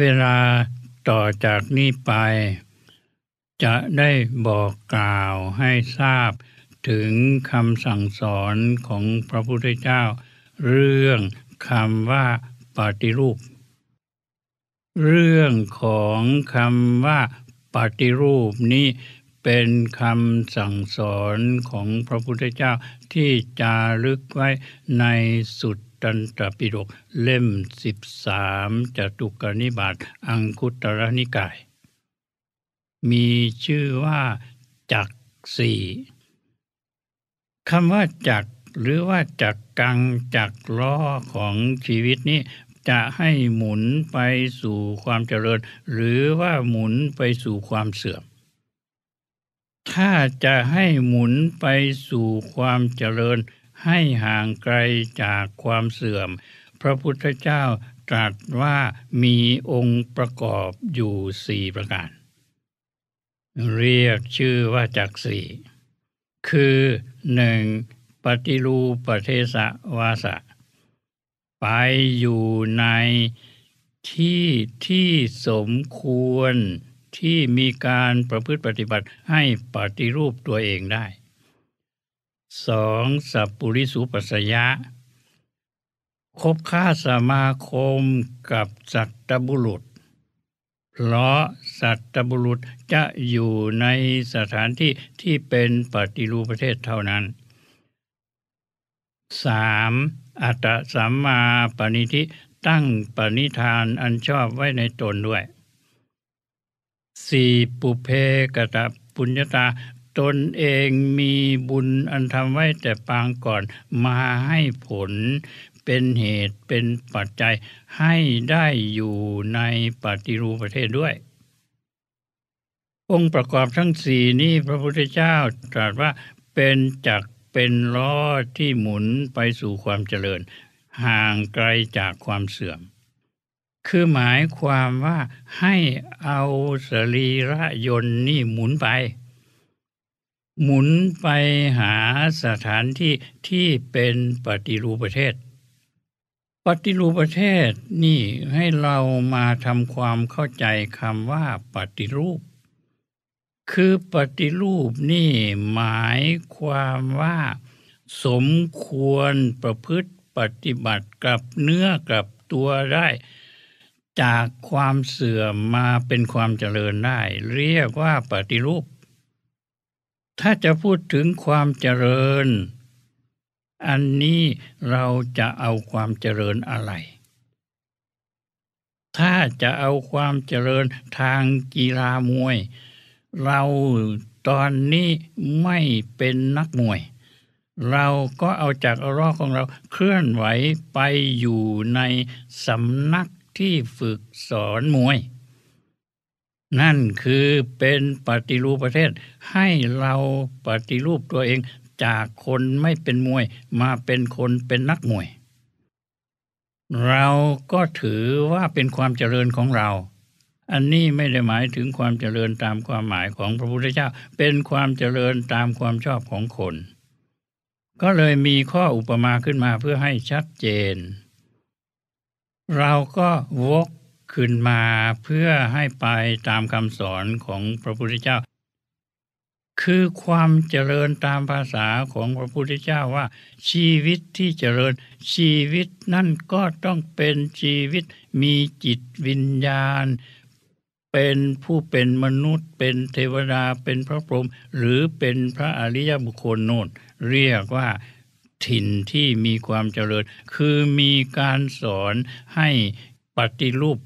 เวลาต่อจากนี้ไป จะได้บอกกล่าวให้ทราบ ถึงคำสั่งสอนของพระพุทธเจ้า เรื่องคำว่าปฏิรูป เรื่องของคำว่าปฏิรูปนี้เป็นคำสั่งสอนของพระพุทธเจ้าที่จารึกไว้ในสุดตันตปิฎกเล่มสสิบามจตุกนิบาตอังคุตรนิกาย มีชื่อว่าจักสี่คำว่าจักหรือว่าจักกังจักล้อของชีวิตนี้ จะให้หมุนไปสู่ความเจริญ หรือว่าหมุนไปสู่ความเสื่อมถ้าจะให้หมุนไปสู่ความเจริญให้ห่างไกลจากความเสื่อม พระพุทธเจ้าตรัสว่ามีองค์ประกอบอยู่สี่ประการ เรียกชื่อว่าจักสี่ คือหนึ่งปฏิรูปเทสะวาสะไปอยู่ในที่ที่สมควรที่มีการประพฤติปฏิบัติให้ปฏิรูปตัวเองได้สองสัพปุริสุปัสยะคบค้าสมาคมกับสัตบุรุษเพราะสัตบุรุษจะอยู่ในสถานที่ที่เป็นปฏิรูปประเทศเท่านั้นสามอัตสัมมาปณิธิตั้งปณิธานอันชอบไว้ในตนด้วยสี่ปุเพกะตะปุญญาตาตนเองมีบุญอันทำไว้แต่ปางก่อนมาให้ผลเป็นเหตุเป็นปัจจัยให้ได้อยู่ในปฏิรูปประเทศด้วย องค์ประกอบทั้งสี่นี้พระพุทธเจ้าตรัสว่าเป็นจักเป็นล้อที่หมุนไปสู่ความเจริญ ห่างไกลจากความเสื่อม คือหมายความว่าให้เอาสรีระยนต์นี่หมุนไปหมุนไปหาสถานที่ที่เป็นปฏิรูปประเทศ ปฏิรูปประเทศนี่ให้เรามาทำความเข้าใจคำว่า ปฏิรูป คือปฏิรูปนี่หมายความว่า สมควรประพฤติปฏิบัติกับเนื้อกับตัวได้ จากความเสื่อมมาเป็นความเจริญได้ เรียกว่าปฏิรูปถ้าจะพูดถึงความเจริญ อันนี้เราจะเอาความเจริญอะไร ถ้าจะเอาความเจริญทางกีฬามวย เราตอนนี้ไม่เป็นนักมวย เราก็เอาจากรอกของเราเคลื่อนไหวไปอยู่ในสำนักที่ฝึกสอนมวยนั่นคือเป็นปฏิรูปประเทศให้เราปฏิรูปตัวเองจากคนไม่เป็นมวยมาเป็นคนเป็นนักมวย เราก็ถือว่าเป็นความเจริญของเรา อันนี้ไม่ได้หมายถึงความเจริญตามความหมายของพระพุทธเจ้าเป็นความเจริญตามความชอบของคน ก็เลยมีข้ออุปมาขึ้นมาเพื่อให้ชัดเจน เราก็วกขึ้นมาเพื่อให้ไปตามคำสอนของพระพุทธเจ้า คือความเจริญตามภาษาของพระพุทธเจ้าว่า ชีวิตที่เจริญชีวิตนั่นก็ต้องเป็นชีวิต มีจิตวิญญาณ เป็นผู้เป็นมนุษย์ เป็นเทวดาเป็นพระพรหมหรือเป็นพระอริยบุคคลโน่นเรียกว่าถิ่นที่มีความเจริญ คือมีการสอนให้ปฏิรูป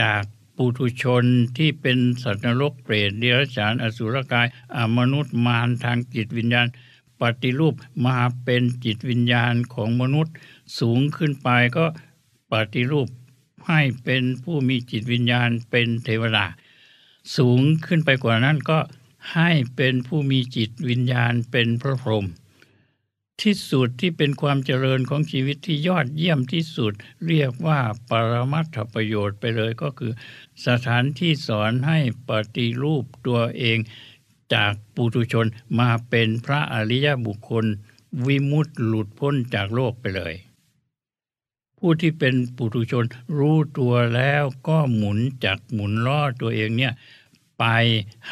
จากปุถุชนที่เป็นสัตว์นรกเปรตเดรัจฉานอสุรกายอมนุษย์มารทางจิตวิญญาณปฏิรูปมาเป็นจิตวิญญาณของมนุษย์ สูงขึ้นไปก็ปฏิรูปให้เป็นผู้มีจิตวิญญาณเป็นเทวดาสูงขึ้นไปกว่านั้นก็ให้เป็นผู้มีจิตวิญญาณเป็นพระพรหมที่สุดที่เป็นความเจริญของชีวิตที่ยอดเยี่ยมที่สุดเรียกว่าปรมัตถประโยชน์ไปเลยก็คือ สถานที่สอนให้ปฏิรูปตัวเองจากปุถุชนมาเป็นพระอริยบุคคล วิมุตติหลุดพ้นจากโลกไปเลย ผู้ที่เป็นปุถุชนรู้ตัวแล้วก็หมุนจากหมุนล่อตัวเองเนี่ยไป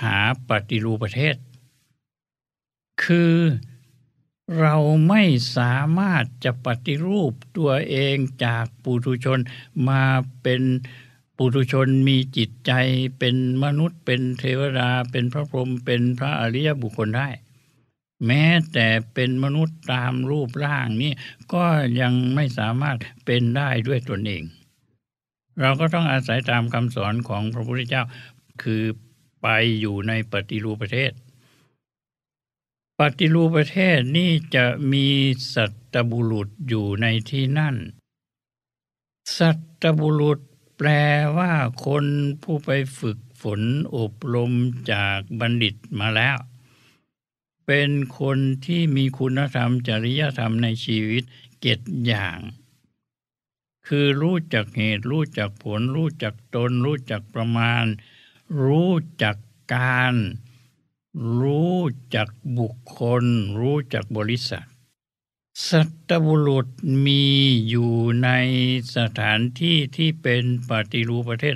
หาปฏิรูปประเทศ คือเราไม่สามารถจะปฏิรูปตัวเองจากปุถุชนมาเป็นปุถุชนมีจิตใจ เป็นมนุษย์ เป็นเทวดาเป็นพระพรหมเป็นพระอริยบุคคลได้ แม้แต่เป็นมนุษย์ตามรูปร่างนี้ก็ยังไม่สามารถเป็นได้ด้วยตนเอง เราก็ต้องอาศัยตามคำสอนของพระพุทธเจ้า คือไปอยู่ในปฏิรูปประเทศปฏิรูปประเทศนี่จะมีสัตบุรุษอยู่ในที่นั่น สัตบุรุษแปลว่าคนผู้ไปฝึกฝนอบรมจากบัณฑิตมาแล้ว เป็นคนที่มีคุณธรรมจริยธรรมในชีวิตเกตอย่าง คือรู้จักเหตุรู้จักผล รู้จักตน รู้จักประมาณ รู้จักการรู้จักบุคคลรู้จักบริษัทสัตบุรุษมีอยู่ในสถานที่ที่เป็นปฏิรูปประเทศ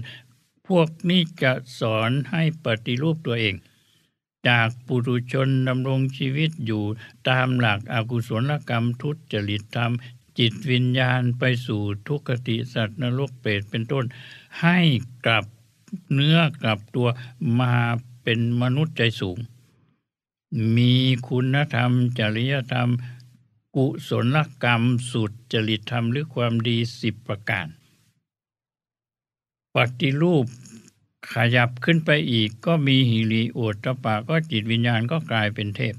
พวกนี้จะสอนให้ปฏิรูปตัวเอง จากปุถุชนดำรงชีวิตอยู่ตามหลักอากุศลกรรมทุจริตธรรม จิตวิญญาณไปสู่ทุกขติสัตว์นรกเปรตเป็นต้นให้กลับเนื้อกลับตัวมาเป็นมนุษย์ใจสูง มีคุณธรรม จริยธรรม กุศลกรรมสุดจริตธรรมหรือความดีสิบประการ ปฏิรูปขยับขึ้นไปอีก ก็มีหิริโอตปาก็จิตวิญญาณก็กลายเป็นเทพ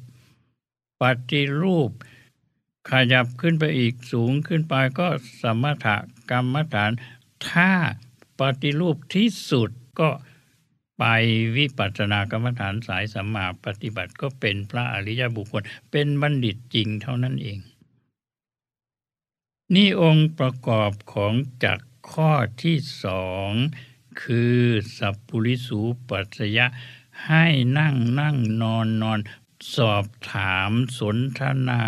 ปฏิรูปขยับขึ้นไปอีกสูงขึ้นไปก็สมถะกรรมฐาน ถ้าปฏิรูปที่สุดก็ไปวิปัสสนากรรมฐานสายสัมมาปฏิบัติก็เป็นพระอริยบุคคลเป็นบัณฑิตจริงเท่านั้นเองนี่องค์ประกอบของจักข้อที่สองคือสัพปุริสูปัสยะให้นั่งนั่งนอนนอน สอบถามสนทนา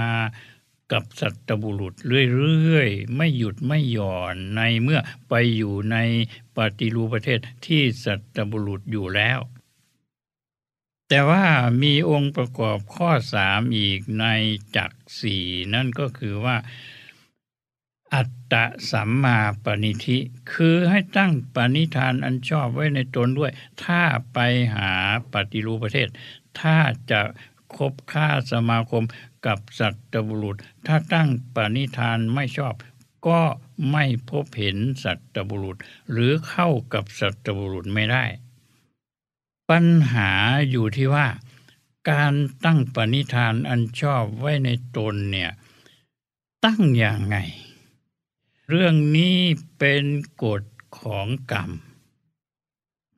กับสัตบุรุษเรื่อย ๆ ไม่หยุดไม่หย่อนในเมื่อไปอยู่ในปฏิรูปประเทศที่สัตบุรุษอยู่แล้ว แต่ว่ามีองค์ประกอบข้อสามอีกในจักสี่นั่นก็คือว่าอัตตะสัมมาปณิธิคือให้ตั้งปณิธานอันชอบไว้ในตนด้วย ถ้าไปหาปฏิรูปประเทศ ถ้าจะคบค้าสมาคมกับสัตบุรุษถ้าตั้งปณิธานไม่ชอบก็ไม่พบเห็นสัตบุรุษ หรือเข้ากับสัตบุรุษไม่ได้ ปัญหาอยู่ที่ว่าการตั้งปณิธานอันชอบไว้ในตนเนี่ย ตั้งอย่างไง เรื่องนี้เป็นกฎของกรรม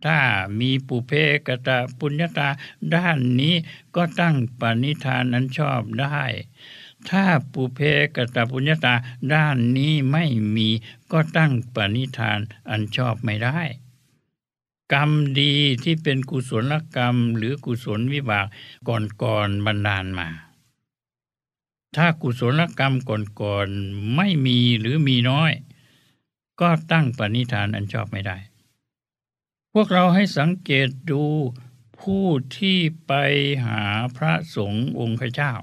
ถ้ามีปุเพกตะปุญญาตาด้านนี้ก็ตั้งปณิธานนั้นชอบได้ ถ้าปุเพกตะปุญญาตาด้านนี้ไม่มี ก็ตั้งปณิธานอันชอบไม่ได้ กรรมดีที่เป็นกุศลกรรมหรือกุศลวิบากก่อนๆบรรดาลมา ถ้ากุศลกรรมก่อนๆไม่มีหรือมีน้อย ก็ตั้งปณิธานอันชอบไม่ได้พวกเราให้สังเกตดูผู้ที่ไปหาพระสงฆ์องค์พระเจ้า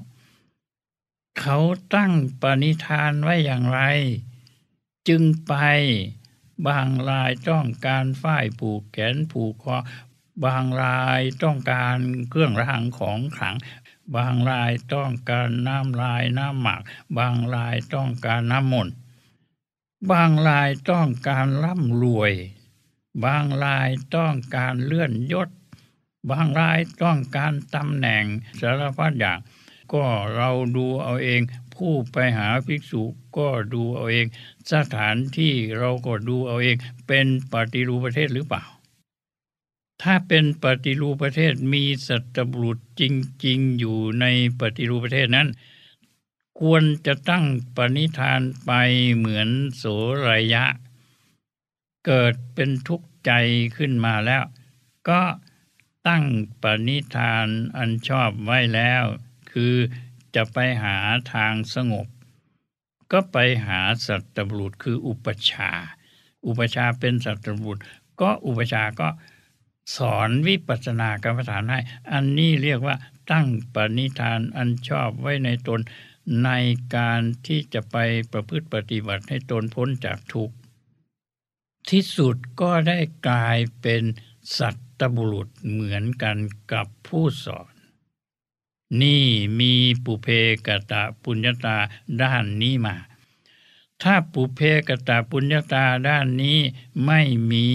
เขาตั้งปณิธานไว้อย่างไร จึงไปบางรายต้องการฝ้ายผูกแขนผูกคอบางรายต้องการเครื่องรางของขลัง บางรายต้องการน้ำลายน้ำหมักบางรายต้องการน้ำมนต์บางรายต้องการร่ำรวยบางรายต้องการเลื่อนยศ บางรายต้องการตำแหน่งสารพัดอย่าง ก็เราดูเอาเอง ผู้ไปหาภิกษุก็ดูเอาเอง สถานที่เราก็ดูเอาเอง เป็นปฏิรูปประเทศหรือเปล่า ถ้าเป็นปฏิรูปประเทศมีสัตบุตรจริงๆอยู่ในปฏิรูปประเทศนั้น ควรจะตั้งปณิธานไปเหมือนโสรยะเกิดเป็นทุกข์ใจขึ้นมาแล้ว ก็ตั้งปณิธานอันชอบไว้แล้ว คือจะไปหาทางสงบ ก็ไปหาสัตบุตรคืออุปชาอุปชาเป็นสัตบุตรก็อุปชาก็สอนวิปัสสนากรรมฐานให้อันนี้เรียกว่าตั้งปณิธานอันชอบไว้ในตนในการที่จะไปประพฤติปฏิบัติให้ตนพ้นจากทุกข์ที่สุดก็ได้กลายเป็นสัตบุรุษเหมือนกันกับผู้สอน นี่มีปุเพกตะปุญญาตาด้านนี้มา ถ้าปุเพกตะปุญญาตาด้านนี้ไม่มี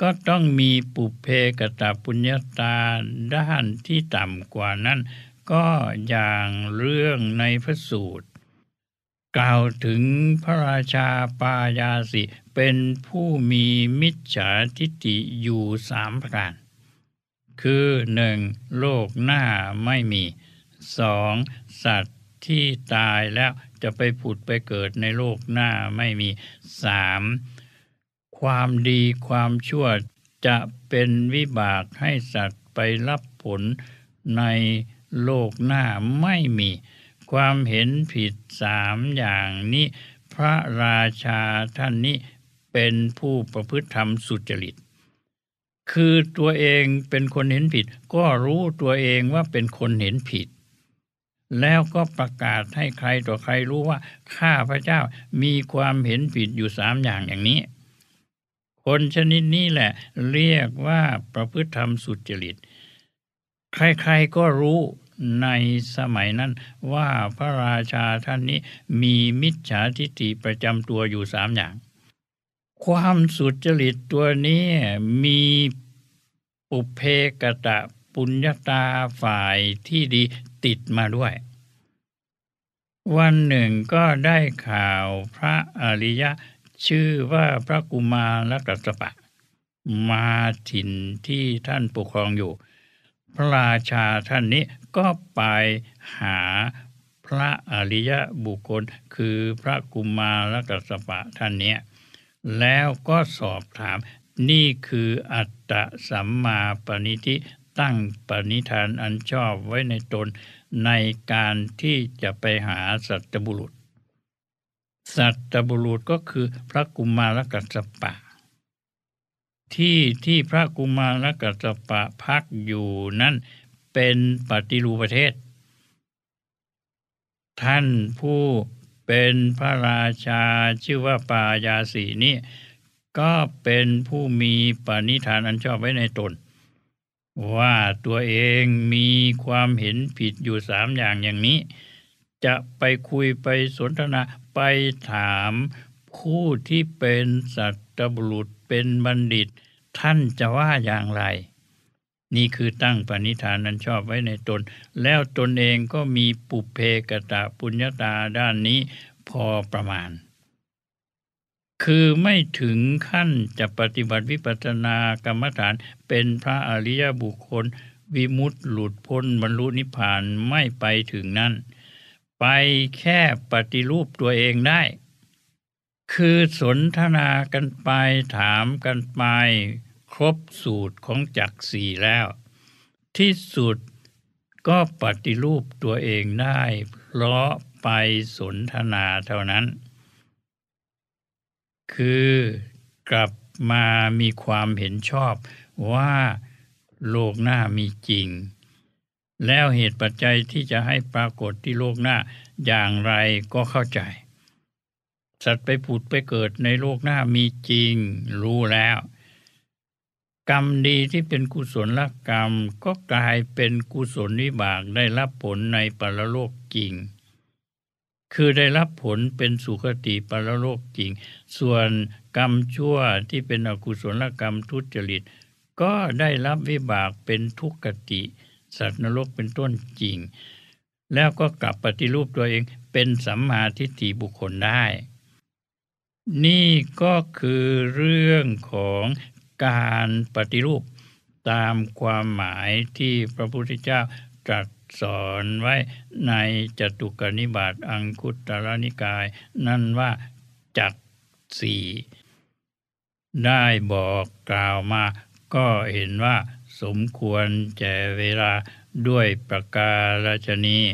ก็ต้องมีปุเพกตะปุญญาตาด้านที่ต่ำกว่านั้น ก็อย่างเรื่องในพระสูตรกล่าวถึงพระราชาปายาสิเป็นผู้มีมิจฉาทิฏฐิอยู่สามประการ คือหนึ่งโลกหน้าไม่มีสองสัตว์ที่ตายแล้ว จะไปผุดไปเกิดในโลกหน้าไม่มีสามความดีความชั่วจะเป็นวิบากให้สัตว์ไปรับผลในโลกหน้าไม่มีความเห็นผิดสามอย่างนี้ พระราชาท่านนี้เป็นผู้ประพฤติธรรมสุจริตคือตัวเองเป็นคนเห็นผิด ก็รู้ตัวเองว่าเป็นคนเห็นผิด แล้วก็ประกาศให้ใครต่อใครรู้ว่าข้าพระเจ้ามีความเห็นผิดอยู่สามอย่างอย่างนี้ คนชนิดนี้แหละเรียกว่าประพฤติธรรมสุจริต ใครๆก็รู้ในสมัยนั้นว่าพระราชาท่านนี้มีมิจฉาทิฏฐิประจำตัวอยู่สามอย่าง ความสุจริตตัวนี้มีปุเพกะตะปุญญาตาฝ่ายที่ดีติดมาด้วย วันหนึ่งก็ได้ข่าวพระอริยะชื่อว่าพระกุมารกัสปะ มาถิ่นที่ท่านปกครองอยู่พระราชาท่านนี้ก็ไปหาพระอริยบุคคลคือพระกุมารกัสปะท่านเนี้ยแล้วก็สอบถามนี่คืออัตตะสัมมาปณิธิตั้งปณิธานอันชอบไว้ในตนในการที่จะไปหาสัตบุรุษสัตบุรุษก็คือพระกุมารกัสปะที่ที่พระกุมารกัสปะพักอยู่นั้นเป็นปฏิรูปประเทศ ท่านผู้เป็นพระราชาชื่อว่าปายาสีนี้ก็เป็นผู้มีปณิธานอันชอบไว้ในตน ว่าตัวเองมีความเห็นผิดอยู่สามอย่างอย่างนี้ จะไปคุยไปสนทนาไปถามผู้ที่เป็นสัตบุรุษเป็นบัณฑิตท่านจะว่าอย่างไร นี่คือตั้งปณิธานนั้นชอบไว้ในตน แล้วตนเองก็มีปุเพกตะปุญญาตาด้านนี้พอประมาณ คือไม่ถึงขั้นจะปฏิบัติวิปัสสนากรรมฐาน เป็นพระอริยบุคคลวิมุตติหลุดพ้นบรรลุนิพพานไม่ไปถึงนั่นไปแค่ปฏิรูปตัวเองได้คือสนทนากันไปถามกันไปครบสูตรของจักสี่แล้ว ที่สุดก็ปฏิรูปตัวเองได้เพราะไปสนทนาเท่านั้น คือกลับมามีความเห็นชอบว่าโลกหน้ามีจริง แล้วเหตุปัจจัยที่จะให้ปรากฏที่โลกหน้าอย่างไรก็เข้าใจสัตว์ไปผุดไปเกิดในโลกหน้ามีจริงรู้แล้ว กรรมดีที่เป็นกุศลละกรรมก็กลายเป็นกุศลวิบากได้รับผลในปรโลกจริง คือได้รับผลเป็นสุขติปรโลกจริง ส่วนกรรมชั่วที่เป็นอกุศลกรรมทุจริตก็ได้รับวิบากเป็นทุกขติ สัตว์นรกเป็นต้นจริง แล้วก็กลับปฏิรูปตัวเองเป็นสัมมาทิฏฐิบุคคลได้นี่ก็คือเรื่องของการปฏิรูปตามความหมายที่พระพุทธเจ้าตรัสสอนไว้ในจตุกนิบาตอังคุตรนิกาย นั่นว่าจักสี่ ได้บอกกล่าวมาก็เห็นว่าสมควรแก่เวลาด้วยประกาศชนี้